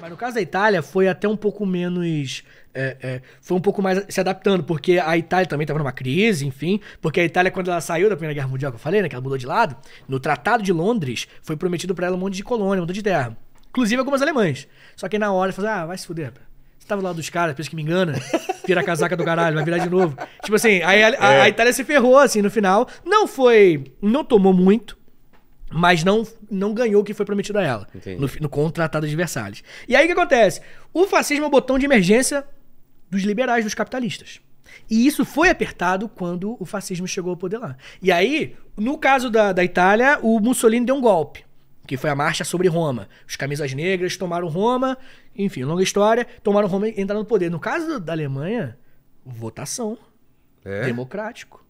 Mas no caso da Itália, foi até um pouco menos. É, é, foi um pouco mais se adaptando, porque a Itália também estava numa crise, enfim. Porque a Itália, quando ela saiu da Primeira Guerra Mundial, que eu falei, né, que ela mudou de lado, no Tratado de Londres, foi prometido para ela um monte de colônia, um monte de terra. Inclusive algumas alemãs. Só que na hora, falou ah, vai se fuder, Você tava lá dos caras, pensa que me engana, vira a casaca do caralho, vai virar de novo. Tipo assim, aí a, a, é. a, Itália se ferrou, assim, no final. Não foi. Não tomou muito mas não, não ganhou o que foi prometido a ela no, no contratado de Versalhes. E aí o que acontece? O fascismo é o botão de emergência dos liberais, dos capitalistas. E isso foi apertado quando o fascismo chegou ao poder lá. E aí, no caso da, da Itália, o Mussolini deu um golpe, que foi a marcha sobre Roma. Os camisas negras tomaram Roma, enfim, longa história, tomaram Roma e entraram no poder. No caso da Alemanha, votação. É? Democrático.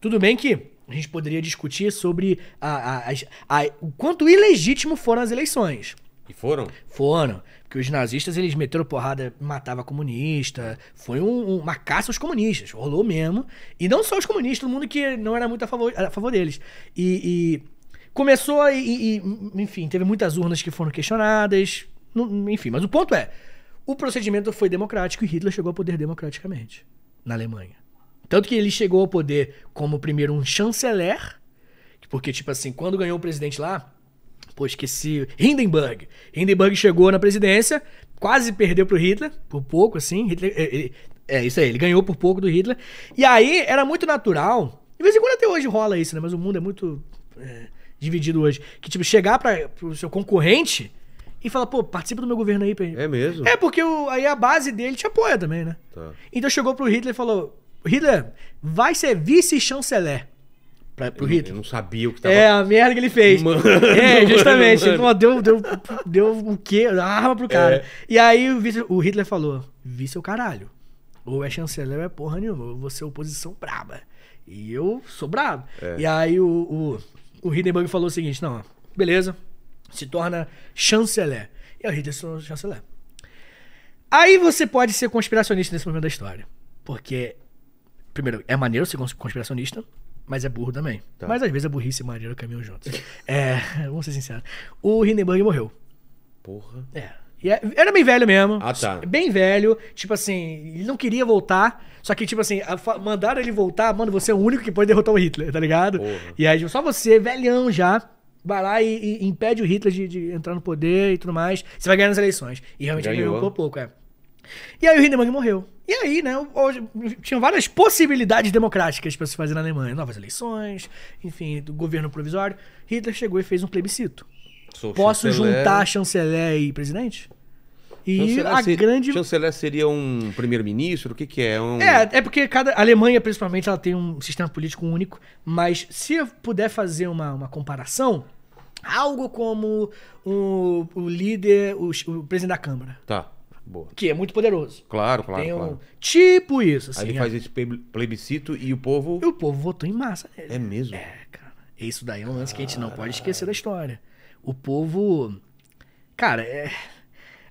Tudo bem que a gente poderia discutir sobre a, a, a, o quanto ilegítimo foram as eleições. E foram? Foram. Porque os nazistas, eles meteram porrada, matava comunista. Foi um, uma caça aos comunistas. Rolou mesmo. E não só os comunistas, todo mundo que não era muito a favor, a favor deles. E, e começou e, e, enfim, teve muitas urnas que foram questionadas. Enfim, mas o ponto é, o procedimento foi democrático e Hitler chegou ao poder democraticamente na Alemanha. Tanto que ele chegou ao poder como primeiro um chanceler, porque, tipo assim, quando ganhou o presidente lá, pô, esqueci, Hindenburg. Hindenburg chegou na presidência, quase perdeu pro Hitler, por pouco, assim. Hitler, eh, ele, é isso aí, ele ganhou por pouco do Hitler. E aí era muito natural. De vez em quando até hoje rola isso, né? Mas o mundo é muito é, dividido hoje. Que, tipo, chegar para pro seu concorrente e falar, pô, participa do meu governo aí. Pra... É mesmo? É, porque o, aí a base dele te apoia também, né? Tá. Então chegou pro Hitler e falou: Hitler vai ser vice-chanceler. pro Hitler. Eu não sabia o que tava... É, a merda que ele fez. Mano, é, justamente. Mano, mano. Deu, deu, deu o quê? A arma pro é. cara. É. E aí o, vice, o Hitler falou, vice é o caralho. Ou é chanceler ou é porra nenhuma. Eu você ser oposição braba. E eu sou brabo. É. E aí o, o, o Hindenburg falou o seguinte, não, beleza, se torna chanceler. E o Hitler se tornou chanceler. Aí você pode ser conspiracionista nesse momento da história. Porque Primeiro, é maneiro ser conspiracionista, mas é burro também. Tá. Mas às vezes a burrice e a maneira caminham juntos. é, vamos ser sinceros. O Hindenburg morreu. Porra. É. E é, era bem velho mesmo. Ah, tá. Bem velho. Tipo assim, ele não queria voltar. Só que, tipo assim, mandaram ele voltar. Mano, você é o único que pode derrotar o Hitler, tá ligado? Porra. E aí, tipo, só você, velhão já, vai lá e, e impede o Hitler de, de, entrar no poder e tudo mais. Você vai ganhar nas eleições. E realmente ganhou, ganhou pouco, é. E aí o Hindenburg morreu. E aí, né, hoje, tinham várias possibilidades democráticas para se fazer na Alemanha. Novas eleições, enfim, governo provisório. Hitler chegou e fez um plebiscito. Sou Posso chanceler. juntar chanceler e presidente? E chanceler a ser, grande. Chanceler seria um primeiro-ministro? O que, que é? é? Um... É, é porque cada. A Alemanha, principalmente, ela tem um sistema político único. Mas se eu puder fazer uma, uma comparação, algo como o, o líder, o, o presidente da Câmara. Tá Boa. Que é muito poderoso. Claro, claro. Tem um claro. tipo isso. Assim, Aí ele é. faz esse plebiscito e o povo. E o povo votou em massa nele. É mesmo? É, cara. Isso daí é um lance que a gente não pode esquecer da história. O povo. Cara, é.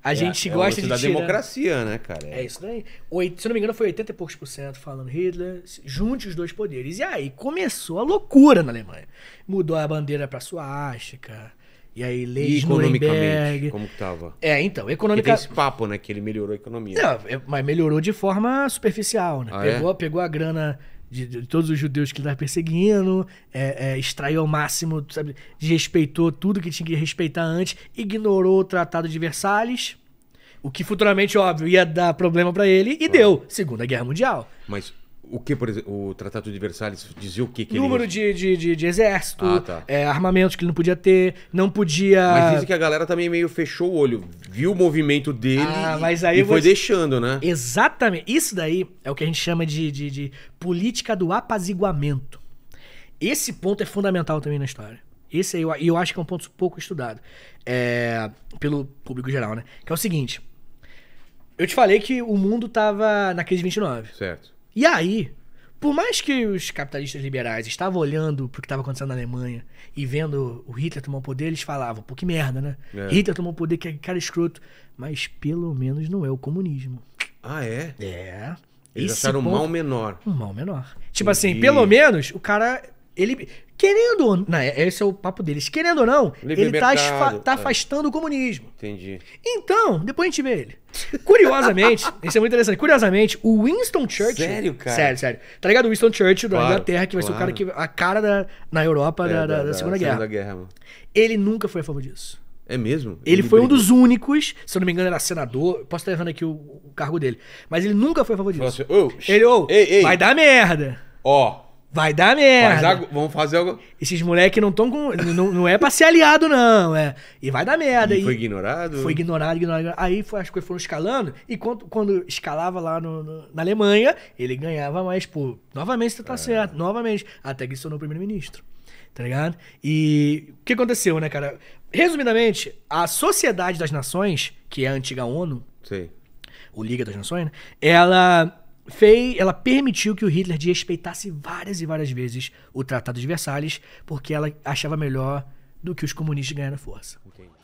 A é, gente é gosta de. da democracia, né, cara? É, é isso daí. Oito, se não me engano, foi 80 e poucos por cento falando Hitler, junte os dois poderes. E aí começou a loucura na Alemanha. Mudou a bandeira pra suástica. E aí, lei e economicamente, como que tava? É, então, economicamente. esse papo, né? Que ele melhorou a economia. Não, é, mas melhorou de forma superficial, né? Ah, é? pegou, é? pegou a grana de, de, todos os judeus que ele estava perseguindo, é, é, extraiu ao máximo, sabe, desrespeitou tudo que tinha que respeitar antes, ignorou o Tratado de Versalhes, o que futuramente, óbvio, ia dar problema para ele, e ah. deu Segunda Guerra Mundial. Mas o que, por exemplo, o Tratado de Versalhes dizia o que, que Número ele... de, de, de, de exército, ah, tá. é, armamentos que ele não podia ter, não podia. Mas dizem que a galera também meio fechou o olho, viu o movimento dele ah, e, e foi deixando, né? Exatamente. Isso daí é o que a gente chama de, de, de política do apaziguamento. Esse ponto é fundamental também na história. Esse aí eu, eu acho que é um ponto pouco estudado é, pelo público geral, né? Que é o seguinte: eu te falei que o mundo tava na crise de 29. Certo. E aí, por mais que os capitalistas liberais estavam olhando para o que estava acontecendo na Alemanha e vendo o Hitler tomar o poder, eles falavam, pô, que merda, né? É. Hitler tomou o poder, que cara escroto. Mas pelo menos não é o comunismo. Ah, é? É. Eles Esse acharam ponto, um mal menor. Um mal menor. Tipo assim, pelo menos o cara. Ele, Querendo ou não, né, esse é o papo deles. Querendo ou não, Livre ele está tá, tá é. afastando é. o comunismo. Entendi. Então, depois a gente vê ele. Curiosamente, isso é muito interessante. Curiosamente, o Winston Churchill. Sério, cara? Sério, sério. Tá ligado? O Winston Churchill claro, da Inglaterra, que vai claro. ser o cara que. a cara da, na Europa é, da, da, da, Segunda Guerra. Segunda Guerra mano. Ele nunca foi a favor disso. É mesmo? Ele, ele foi briga. um dos únicos, se eu não me engano, era senador. Posso estar errando aqui o, o cargo dele. Mas ele nunca foi a favor disso. oh, ele, oh, vai dar merda. Ó. Oh. Vai dar merda. Faz vamos fazer algo. Esses moleques não estão com. não, não é pra ser aliado, não. É. E vai dar merda. E, e foi ignorado? Foi ignorado, ignorado. Aí foi, as coisas foram escalando. E quando, quando escalava lá no, no, na Alemanha, ele ganhava mais, pô. Novamente você tá é. certo, novamente. Até que se tornou primeiro-ministro. Tá ligado? E o que aconteceu, né, cara? Resumidamente, a Sociedade das Nações, que é a antiga ONU, Sim. o Liga das Nações, né? ela fez, ela permitiu que o Hitler desrespeitasse várias e várias vezes o Tratado de Versalhes, porque ela achava melhor do que os comunistas ganharem força. Entendi.